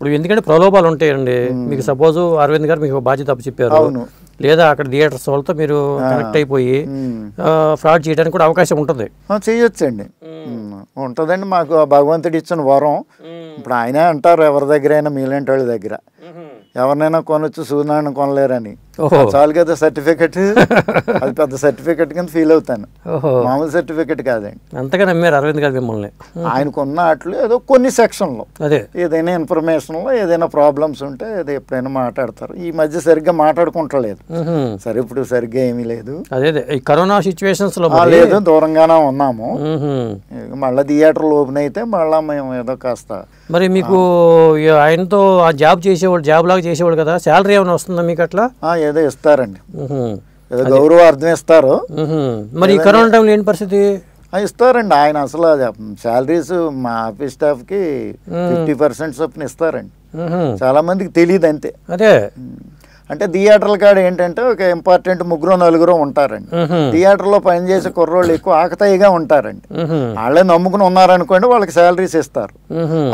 ఇప్పుడు ఎందుకంటే ప్రలోభాలు ఉంటాయండి మీకు సపోజ్ అరవింద్ గారు మీకు బాధ్యత చెప్పారు లేదా అక్కడ థియేటర్స్ వాళ్ళతో మీరు కనెక్ట్ అయిపోయి ఫ్రాడ్ చేయడానికి కూడా అవకాశం ఉంటుంది చేయొచ్చండి ఉంటుందండి మాకు భగవంతుడు ఇచ్చిన వరం ఇప్పుడు ఆయనే అంటారు ఎవరి దగ్గర అయినా మీలాంటి వాళ్ళ దగ్గర ఎవరినైనా కొనొచ్చు సూర్యనారాయణ కొనలేరని చాలు కదా సర్టిఫికెట్ అది పెద్ద సర్టిఫికెట్ కింద ఫీల్ అవుతాను మామూలు సర్టిఫికెట్ కాదండి అంతగా నమ్మారు అరవింద్ గారు మిమ్మల్ని ఆయనకున్న ఆటలు ఏదో కొన్ని సెక్షన్లో అదే ఏదైనా ఇన్ఫర్మేషన్లో ఏదైనా ప్రాబ్లమ్స్ ఉంటే అది ఎప్పుడైనా మాట్లాడతారు ఈ మధ్య సరిగ్గా మాట్లాడుకుంటలేదు సరే ఇప్పుడు సరిగ్గా ఏమీ లేదు అదే కరోనా సిచ్యువేషన్స్ లో లేదు దూరంగానే ఉన్నాము మళ్ళీ థియేటర్ ఓపెన్ అయితే మళ్ళీ మేము ఏదో కాస్త మరి మీకు ఆయనతో ఆ జాబ్ చేసేవాడు జాబ్ లాగా చేసేవాడు కదా శాలరీ ఏమైనా వస్తుందా మీకు అట్లా ఏదో ఇస్తారండి ఏదో అర్థం ఇస్తారు మరి కరోనా టైంలో ఏంటి పరిస్థితి ఇస్తారండి ఆయన అసలు శాలరీస్ మా ఆఫీస్ స్టాఫ్ కి ఫిఫ్టీ పర్సెంట్ చొప్పున ఇస్తారండి చాలా మందికి తెలియదు అంతే అదే అంటే థియేటర్ల కాడ ఏంటంటే ఒక ఇంపార్టెంట్ ముగ్గురు నలుగురు ఉంటారండి థియేటర్ లో పనిచేసే కుర్రోళ్ళు ఎక్కువ ఆకతాయిగా ఉంటారండి వాళ్ళే నమ్ముకుని ఉన్నారనుకోండి వాళ్ళకి శాలరీస్ ఇస్తారు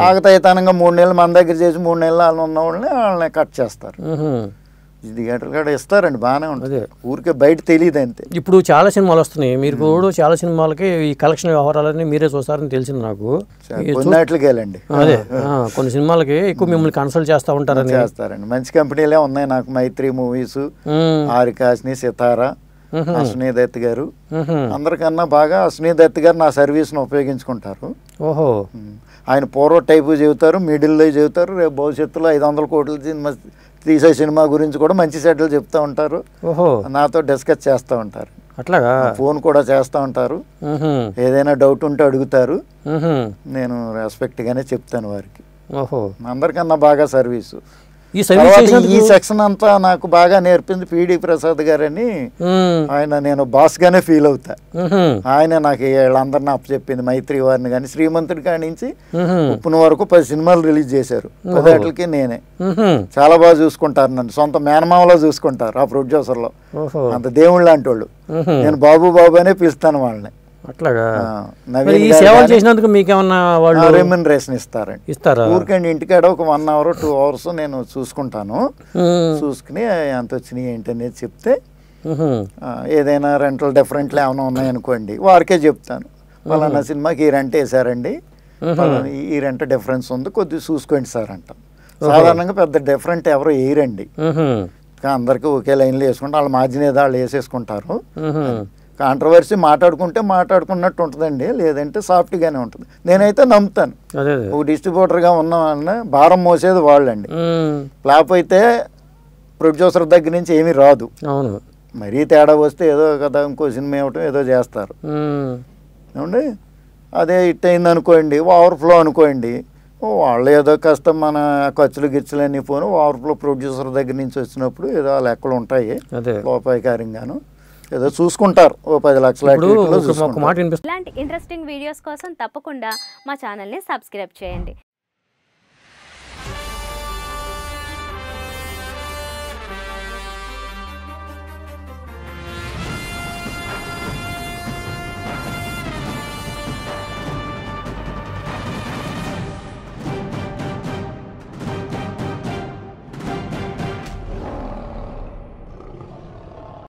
ఆకతాయితనంగా మూడు నెలలు మన దగ్గర చేసి మూడు నెలలు వాళ్ళు ఉన్న వాళ్ళని వాళ్ళని కట్ చేస్తారు ఇది గంటలు కూడా ఇస్తారండి బాగానే ఉంటుంది ఊరికే బయట తెలియదు అంతే ఇప్పుడు చాలా సినిమాలు వస్తున్నాయి మీరు కూడా చాలా సినిమాలకి ఈ కలెక్షన్ వ్యవహారాలన్నీ మీరే చూస్తారని తెలిసింది నాకు కొన్నిటికేలండి అదే కొన్ని సినిమాలకి ఎక్కువ మిమ్మల్ని కన్సల్ట్ చేస్తా ఉంటారని చేస్తారండి మంచి కంపెనీలే ఉన్నాయి నాకు మైత్రి మూవీస్ ఆరికాస్ని సితారా అశ్వనీ దత్ గారు అందరికన్నా బాగా అశ్వనీ దత్ గారు నా సర్వీస్ను ఉపయోగించుకుంటారు ఓహో ఆయన పూర్వ టైపు చెబుతారు మిడిల్లో చెబుతారు రేపు భవిష్యత్తులో ఐదు వందల కోట్ల తీసే సినిమా గురించి కూడా మంచి సెటిల్ చెప్తూ ఉంటారు నాతో డిస్కస్ చేస్తూ ఉంటారు అట్లాగా ఫోన్ కూడా చేస్తూ ఉంటారు ఏదైనా డౌట్ ఉంటే అడుగుతారు నేను రెస్పెక్ట్గానే చెప్తాను వారికి అందరికన్నా బాగా సర్వీసు ఈ ఈ సెక్షన్ అంతా నాకు బాగా నేర్పింది పిడి ప్రసాద్ గారని ఆయన నేను బాస్ గానే ఫీల్ అవుతా ఆయన నాకు వీళ్ళందరిని అప్పు చెప్పింది మైత్రి వారిని కానీ శ్రీమంతుడి కాడి నుంచి ఉప్పున వరకు పది సినిమాలు రిలీజ్ చేశారు పదేట్లకి నేనే చాలా బాగా చూసుకుంటారు నన్ను సొంత మేనమావలో చూసుకుంటారు ఆ లో అంత దేవుళ్ళు లాంటి వాళ్ళు నేను బాబు బాబు అనే పిలుస్తాను వాళ్ళని అట్లాగా ఈ సేవలు చేసినందుకు వాళ్ళు రెమ్యూనరేషన్ ఇస్తారండి ఇస్తారా ఊరికండి ఇంటికాడ ఒక వన్ అవర్ టూ అవర్స్ నేను చూసుకుంటాను చూసుకుని ఎంత వచ్చినాయి ఏంటి అనేది చెప్తే ఏదైనా రెంటల్ డిఫరెంట్లు ఏమైనా ఉన్నాయనుకోండి వారికే చెప్తాను పలానా సినిమాకి ఈ రెంట్ వేసారండి ఈ రెంట్ డిఫరెన్స్ ఉంది కొద్దిగా చూసుకోండి సార్ అంట సాధారణంగా పెద్ద డిఫరెంట్ ఎవరు వేయరండి అందరికీ ఒకే లైన్లో వేసుకుంటారు వాళ్ళ మాజీ వాళ్ళు వేసేసుకుంటారు కాంట్రవర్సీ మాట్లాడుకుంటే మాట్లాడుకున్నట్టు ఉంటుందండి లేదంటే సాఫ్ట్గానే ఉంటుంది నేనైతే నమ్ముతాను ఒక డిస్ట్రిబ్యూటర్గా ఉన్నామన్న భారం మోసేది వాళ్ళండి ఫ్లాప్ అయితే ప్రొడ్యూసర్ దగ్గర నుంచి ఏమీ రాదు అవును మరీ తేడా వస్తే ఏదో కదా ఇంకో సినిమా ఇవ్వటం ఏదో చేస్తారు ఏమండి అదే ఇట్ అయింది అనుకోండి ఓవర్ఫ్లో అనుకోండి వాళ్ళు ఏదో కాస్త మన ఖర్చులు గిచ్చులు అన్నీ పోను ఓవర్ఫ్లో ప్రొడ్యూసర్ దగ్గర నుంచి వచ్చినప్పుడు ఏదో వాళ్ళు ఎక్కడ ఉంటాయి లోపాయకారంగాను ఏదో చూసుకుంటారు ఓ పది లక్షల ఇలాంటి ఇంట్రెస్టింగ్ వీడియోస్ కోసం తప్పకుండా మా ఛానల్ని సబ్స్క్రైబ్ చేయండి